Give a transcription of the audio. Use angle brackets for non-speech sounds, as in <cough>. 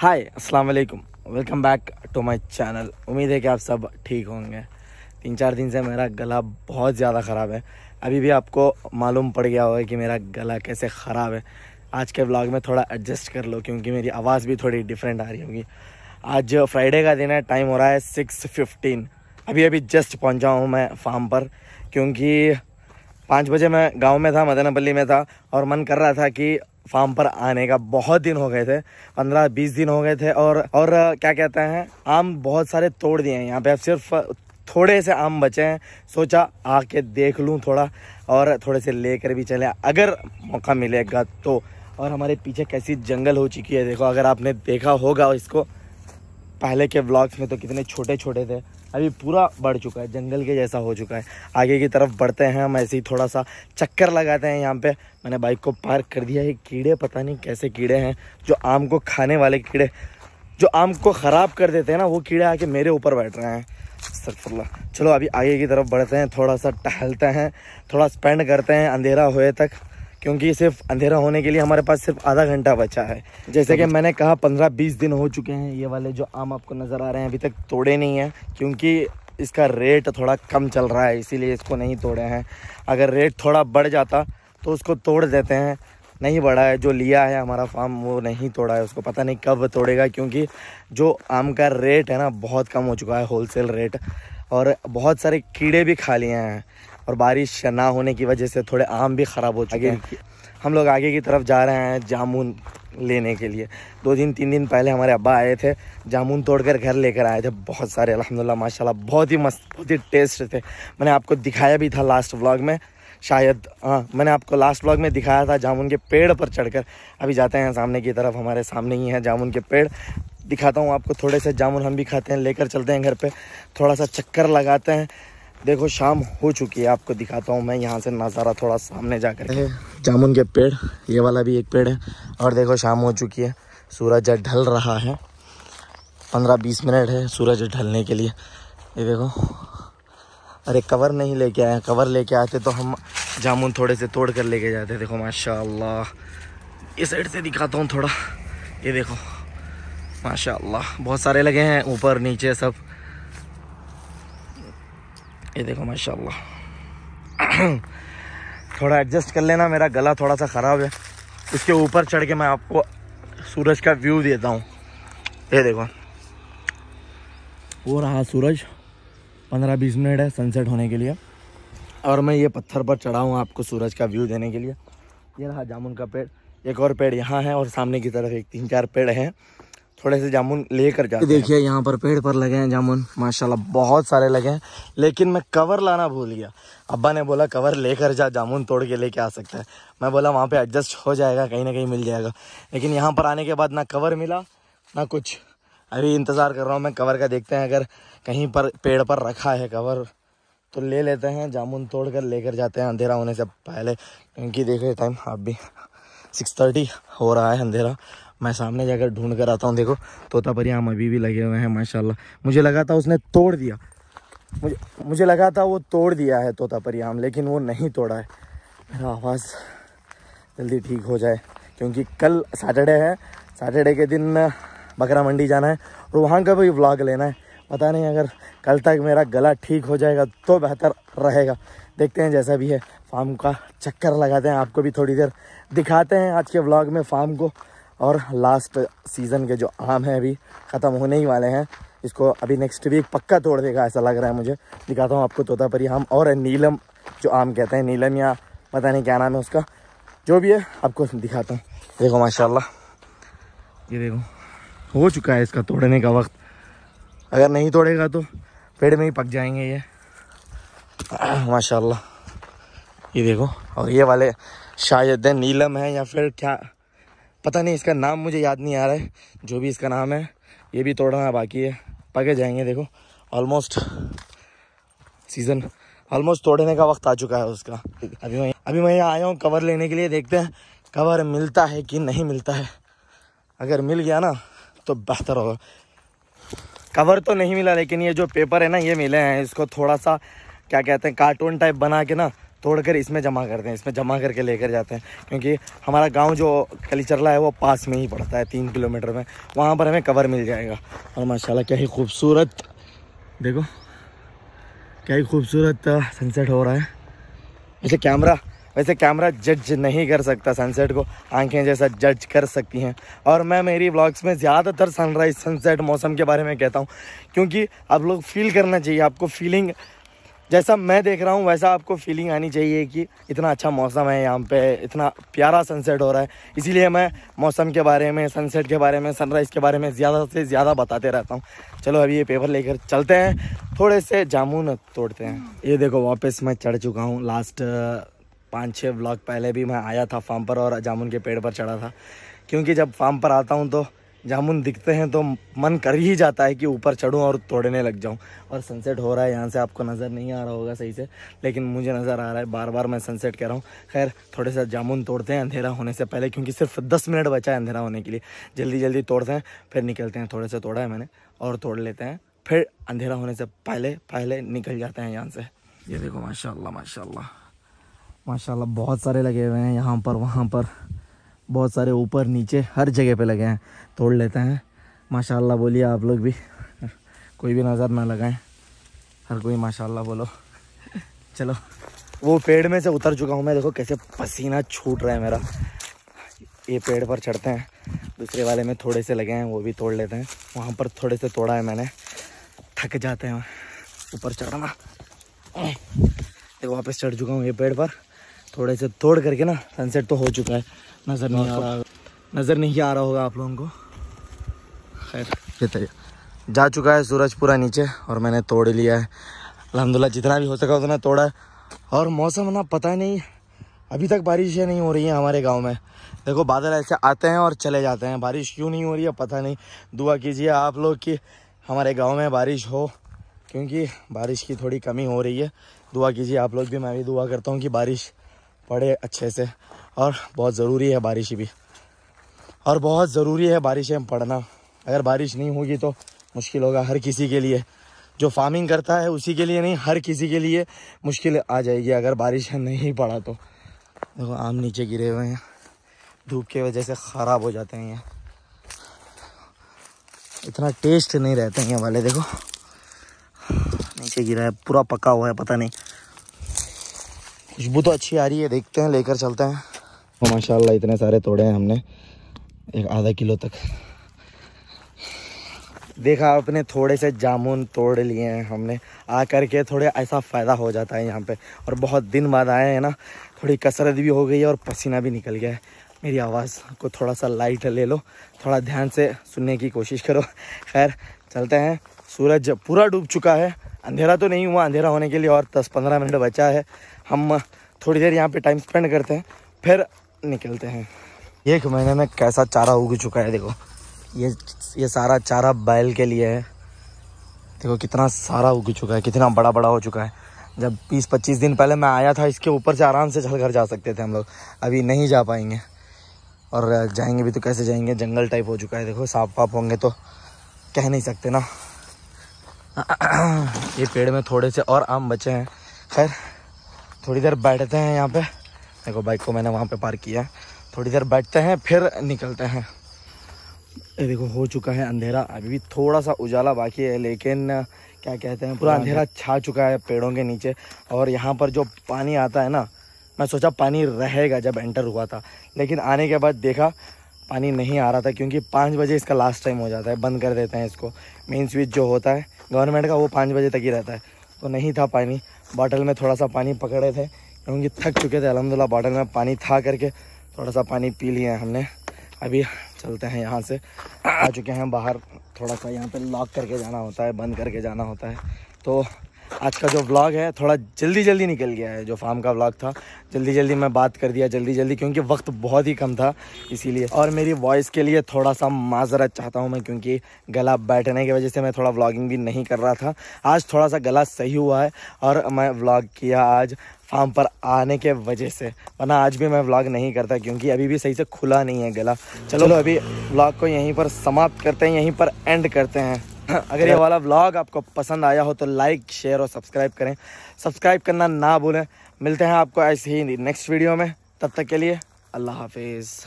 हाय अस्सलाम वालेकुम welcome back to my channel उम्मीद है कि आप सब ठीक होंगे तीन चार दिन से मेरा गला बहुत ज़्यादा ख़राब है अभी भी आपको मालूम पड़ गया होगा कि मेरा गला कैसे ख़राब है आज के व्लॉग में थोड़ा एडजस्ट कर लो क्योंकि मेरी आवाज़ भी थोड़ी डिफरेंट आ रही होगी आज फ्राइडे का दिन है टाइम हो रहा है सिक्स फिफ्टीन अभी अभी जस्ट पहुँचा हूँ मैं फार्म पर क्योंकि पाँच बजे मैं गाँव में था मदनपल्ली में था और मन कर रहा था कि फार्म पर आने का बहुत दिन हो गए थे पंद्रह बीस दिन हो गए थे और और क्या कहते हैं आम बहुत सारे तोड़ दिए हैं यहाँ पे अब सिर्फ थोड़े से आम बचे हैं सोचा आके देख लूँ थोड़ा और थोड़े से लेकर भी चले अगर मौका मिलेगा तो और हमारे पीछे कैसी जंगल हो चुकी है देखो अगर आपने देखा होगा इसको पहले के ब्लॉग्स में तो कितने छोटे छोटे थे अभी पूरा बढ़ चुका है जंगल के जैसा हो चुका है आगे की तरफ बढ़ते हैं हम ऐसे ही थोड़ा सा चक्कर लगाते हैं यहाँ पे मैंने बाइक को पार्क कर दिया है कीड़े पता नहीं कैसे कीड़े हैं जो आम को खाने वाले कीड़े जो आम को ख़राब कर देते हैं ना वो कीड़े आके मेरे ऊपर बैठ रहे हैं सरफुल्ला चलो अभी आगे की तरफ बढ़ते हैं थोड़ा सा टहलते हैं थोड़ा स्पेंड करते हैं अंधेरा हुए तक क्योंकि सिर्फ अंधेरा होने के लिए हमारे पास सिर्फ आधा घंटा बचा है जैसे कि मैंने कहा पंद्रह बीस दिन हो चुके हैं ये वाले जो आम आपको नज़र आ रहे हैं अभी तक तोड़े नहीं हैं क्योंकि इसका रेट थोड़ा कम चल रहा है इसीलिए इसको नहीं तोड़े हैं अगर रेट थोड़ा बढ़ जाता तो उसको तोड़ देते हैं नहीं बढ़ा है जो लिया है हमारा फार्म वो नहीं तोड़ा है उसको पता नहीं कब तोड़ेगा क्योंकि जो आम का रेट है ना बहुत कम हो चुका है होलसेल रेट और बहुत सारे कीड़े भी खा लिए हैं और बारिश ना होने की वजह से थोड़े आम भी ख़राब हो चुके हैं हम लोग आगे की तरफ जा रहे हैं जामुन लेने के लिए दो दिन तीन दिन पहले हमारे अब्बा आए थे जामुन तोड़कर घर लेकर आए थे बहुत सारे अलहमदिल्ला माशाल्लाह बहुत ही मस्त बहुत ही टेस्ट थे मैंने आपको दिखाया भी था लास्ट व्लॉग में शायद हाँ मैंने आपको लास्ट व्लॉग में दिखाया था जामुन के पेड़ पर चढ़कर अभी जाते हैं सामने की तरफ हमारे सामने ही हैं जामुन के पेड़ दिखाता हूँ आपको थोड़े से जामुन हम भी खाते हैं लेकर चलते हैं घर पर थोड़ा सा चक्कर लगाते हैं देखो शाम हो चुकी है आपको दिखाता हूँ मैं यहाँ से नज़ारा थोड़ा सामने जा कर जामुन के पेड़ ये वाला भी एक पेड़ है और देखो शाम हो चुकी है सूरज ढल रहा है पंद्रह बीस मिनट है सूरज ढलने के लिए ये देखो अरे कवर नहीं लेके आए कवर लेके आते तो हम जामुन थोड़े से तोड़ कर लेके जाते देखो माशाल्लाह इस साइड से दिखाता हूँ थोड़ा ये देखो माशाल्लाह बहुत सारे लगे हैं ऊपर नीचे सब ये देखो माशाल्लाह थोड़ा एडजस्ट कर लेना मेरा गला थोड़ा सा ख़राब है इसके ऊपर चढ़ के मैं आपको सूरज का व्यू देता हूँ ये देखो वो रहा सूरज पंद्रह बीस मिनट है सनसेट होने के लिए और मैं ये पत्थर पर चढ़ा हूँ आपको सूरज का व्यू देने के लिए ये रहा जामुन का पेड़ एक और पेड़ यहाँ है और सामने की तरफ एक तीन चार पेड़ हैं थोड़े से जामुन लेकर जाते देखिए यहाँ पर पेड़ पर लगे हैं जामुन माशाल्लाह बहुत सारे लगे हैं लेकिन मैं कवर लाना भूल गया अब्बा ने बोला कवर लेकर जा जामुन तोड़ के लेके आ सकता है मैं बोला वहाँ पे एडजस्ट हो जाएगा कहीं ना कहीं मिल जाएगा लेकिन यहाँ पर आने के बाद ना कवर मिला ना कुछ अभी इंतज़ार कर रहा हूँ मैं कवर का देखते हैं अगर कहीं पर पेड़ पर रखा है कवर तो ले लेते हैं जामुन तोड़ कर लेकर जाते हैं अंधेरा होने से पहले क्योंकि देख रहे टाइम आप भी सिक्स थर्टी हो रहा है अंधेरा मैं सामने जाकर ढूंढ कर आता हूँ देखो पर आम अभी भी लगे हुए हैं माशाल्लाह मुझे लगा था उसने तोड़ दिया मुझे मुझे लगा था वो तोड़ दिया है पर आम लेकिन वो नहीं तोड़ा है मेरा आवाज़ जल्दी ठीक हो जाए क्योंकि कल सैटरडे है सैटरडे के दिन बकरा मंडी जाना है और वहाँ का भी व्लाग लेना है पता नहीं अगर कल तक मेरा गला ठीक हो जाएगा तो बेहतर रहेगा देखते हैं जैसा भी है फार्म का चक्कर लगाते हैं आपको भी थोड़ी देर दिखाते हैं आज के व्लॉग में फार्म को और लास्ट सीज़न के जो आम हैं अभी ख़त्म होने ही वाले हैं इसको अभी नेक्स्ट वीक पक्का तोड़ देगा ऐसा लग रहा है मुझे दिखाता हूँ आपको तोता परी आम और नीलम जो आम कहते हैं नीलम या पता नहीं क्या नाम है उसका जो भी है आपको दिखाता हूँ देखो माशाल्लाह ये देखो हो चुका है इसका तोड़ने का वक्त अगर नहीं तोड़ेगा तो पेड़ में ही पक जाएंगे ये <clears throat> माशा ये देखो और ये वाले शायद नीलम है या फिर क्या पता नहीं इसका नाम मुझे याद नहीं आ रहा है जो भी इसका नाम है ये भी तोड़ना बाकी है पके जाएंगे देखो ऑलमोस्ट सीज़न ऑलमोस्ट तोड़ने का वक्त आ चुका है उसका अभी मैं अभी मैं यहाँ आया हूँ कवर लेने के लिए देखते हैं कवर मिलता है कि नहीं मिलता है अगर मिल गया ना तो बेहतर होगा कवर तो नहीं मिला लेकिन ये जो पेपर है ना ये मिले हैं इसको थोड़ा सा क्या कहते हैं कार्टून टाइप बना के ना तोड़कर इसमें जमा करते हैं इसमें जमा करके लेकर जाते हैं क्योंकि हमारा गाँव जो कलीचरला है वो पास में ही पड़ता है तीन किलोमीटर में वहाँ पर हमें कवर मिल जाएगा और माशाल्लाह क्या ही खूबसूरत देखो क्या ही खूबसूरत सनसेट हो रहा है वैसे कैमरा वैसे कैमरा जज नहीं कर सकता सनसेट को आंखें जैसा जज कर सकती हैं और मैं मेरी ब्लॉग्स में ज़्यादातर सनराइज़ सनसेट मौसम के बारे में कहता हूँ क्योंकि आप लोग फील करना चाहिए आपको फीलिंग जैसा मैं देख रहा हूँ वैसा आपको फीलिंग आनी चाहिए कि इतना अच्छा मौसम है यहाँ पे इतना प्यारा सनसेट हो रहा है इसीलिए मैं मौसम के बारे में सनसेट के बारे में सनराइज़ के बारे में ज़्यादा से ज़्यादा बताते रहता हूँ चलो अभी ये पेपर लेकर चलते हैं थोड़े से जामुन तोड़ते हैं ये देखो वापस मैं चढ़ चुका हूँ लास्ट पाँच छः ब्लॉक पहले भी मैं आया था फार्म पर और जामुन के पेड़ पर चढ़ा था क्योंकि जब फार्म पर आता हूँ तो जामुन दिखते हैं तो मन कर ही जाता है कि ऊपर चढ़ूँ और तोड़ने लग जाऊँ और सनसेट हो रहा है यहाँ से आपको नज़र नहीं आ रहा होगा सही से लेकिन मुझे नज़र आ रहा है बार बार मैं सनसेट कह रहा हूँ खैर थोड़े से जामुन तोड़ते हैं अंधेरा होने से पहले क्योंकि सिर्फ दस मिनट बचा है अंधेरा होने के लिए जल्दी जल्दी तोड़ते हैं फिर निकलते हैं थोड़े से तोड़ा है मैंने और तोड़ लेते हैं फिर अंधेरा होने से पहले पहले निकल जाते हैं यहाँ से ये देखो माशा माशा माशा बहुत सारे लगे हुए हैं यहाँ पर वहाँ पर बहुत सारे ऊपर नीचे हर जगह पे लगे हैं तोड़ लेते हैं माशाल्लाह बोलिए आप लोग भी <laughs> कोई भी नज़र ना लगाएं हर कोई माशाल्लाह बोलो <laughs> चलो वो पेड़ में से उतर चुका हूँ मैं देखो कैसे पसीना छूट रहा है मेरा ये पेड़ पर चढ़ते हैं दूसरे वाले में थोड़े से लगे हैं वो भी तोड़ लेते हैं वहाँ पर थोड़े से तोड़ा है मैंने थक जाते हैं ऊपर चढ़ना देखो वापस चढ़ चुका हूँ ये पेड़ पर थोड़े से तोड़ करके ना सनसेट तो हो चुका है नज़र नहीं आ रहा नज़र नहीं आ रहा होगा आप लोगों को खैर तो ये जा चुका है सूरज पूरा नीचे और मैंने तोड़ लिया है अलहमदिल्ला जितना भी हो सका उतना तोड़ा है और मौसम ना पता नहीं अभी तक बारिशें नहीं हो रही हैं हमारे गांव में देखो बादल ऐसे आते हैं और चले जाते हैं बारिश क्यों नहीं हो रही है पता नहीं दुआ कीजिए आप लोग कि हमारे गांव में बारिश हो क्योंकि बारिश की थोड़ी कमी हो रही है दुआ कीजिए आप लोग भी मैं भी दुआ करता हूँ कि बारिश पड़े अच्छे से और बहुत ज़रूरी है बारिश भी और बहुत ज़रूरी है बारिश में पड़ना अगर बारिश नहीं होगी तो मुश्किल होगा हर किसी के लिए जो फार्मिंग करता है उसी के लिए नहीं हर किसी के लिए मुश्किल आ जाएगी अगर बारिश नहीं पड़ा तो देखो आम नीचे गिरे हुए हैं धूप के वजह से ख़राब हो जाते हैं ये इतना टेस्ट नहीं रहते हैं वाले देखो नीचे गिरा है पूरा पका हुआ है पता नहीं खुशबू तो अच्छी आ रही है देखते हैं लेकर चलते हैं और माशा इतने सारे तोड़े हैं हमने एक आधा किलो तक देखा आपने थोड़े से जामुन तोड़ लिए हैं हमने कर के थोड़े ऐसा फ़ायदा हो जाता है यहाँ पे और बहुत दिन बाद आए हैं ना थोड़ी कसरत भी हो गई है और पसीना भी निकल गया है मेरी आवाज़ को थोड़ा सा लाइट ले लो थोड़ा ध्यान से सुनने की कोशिश करो खैर चलते हैं सूरज पूरा डूब चुका है अंधेरा तो नहीं हुआ अंधेरा होने के लिए और दस पंद्रह मिनट बचा है हम थोड़ी देर यहाँ पे टाइम स्पेंड करते हैं फिर निकलते हैं एक महीने में कैसा चारा उग चुका है देखो ये ये सारा चारा बैल के लिए है देखो कितना सारा उग चुका है कितना बड़ा बड़ा हो चुका है जब 20-25 दिन पहले मैं आया था इसके ऊपर से आराम से चल कर जा सकते थे हम लोग अभी नहीं जा पाएंगे और जाएंगे भी तो कैसे जाएंगे जंगल टाइप हो चुका है देखो साफ वाप होंगे तो कह नहीं सकते ना ये पेड़ में थोड़े से और आम बचे हैं खैर थोड़ी देर बैठते हैं यहाँ पे देखो बाइक को मैंने वहाँ पे पार्क किया है थोड़ी देर बैठते हैं फिर निकलते हैं ये देखो हो चुका है अंधेरा अभी भी थोड़ा सा उजाला बाकी है लेकिन क्या कहते हैं पूरा अंधेरा छा चुका है पेड़ों के नीचे और यहाँ पर जो पानी आता है ना मैं सोचा पानी रहेगा जब एंटर हुआ था लेकिन आने के बाद देखा पानी नहीं आ रहा था क्योंकि पाँच बजे इसका लास्ट टाइम हो जाता है बंद कर देते हैं इसको मेन स्विच जो होता है गवर्नमेंट का वो पाँच बजे तक ही रहता है तो नहीं था पानी बॉटल में थोड़ा सा पानी पकड़े थे क्योंकि थक चुके थे अलहमदिल्ला बॉटल में पानी था करके थोड़ा सा पानी पी लिया है हमने अभी चलते हैं यहाँ से आ चुके हैं बाहर थोड़ा सा यहाँ पर लॉक करके जाना होता है बंद करके जाना होता है तो आज का जो व्लॉग है थोड़ा जल्दी जल्दी निकल गया है जो फार्म का व्लॉग था जल्दी जल्दी मैं बात कर दिया जल्दी जल्दी क्योंकि वक्त बहुत ही कम था इसीलिए और मेरी वॉइस के लिए थोड़ा सा माजरत चाहता हूँ मैं क्योंकि गला बैठने की वजह से मैं थोड़ा व्लॉगिंग भी नहीं कर रहा था आज थोड़ा सा गला सही हुआ है और मैं व्लॉग किया आज फार्म पर आने के वजह से वरना आज भी मैं व्लॉग नहीं करता क्योंकि अभी भी सही से खुला नहीं है गला चलो अभी व्लॉग को यहीं पर समाप्त करते हैं यहीं पर एंड करते हैं <laughs> अगर ये वाला व्लॉग आपको पसंद आया हो तो लाइक शेयर और सब्सक्राइब करें सब्सक्राइब करना ना भूलें मिलते हैं आपको ऐसे ही नेक्स्ट वीडियो में तब तक के लिए अल्लाह हाफिज़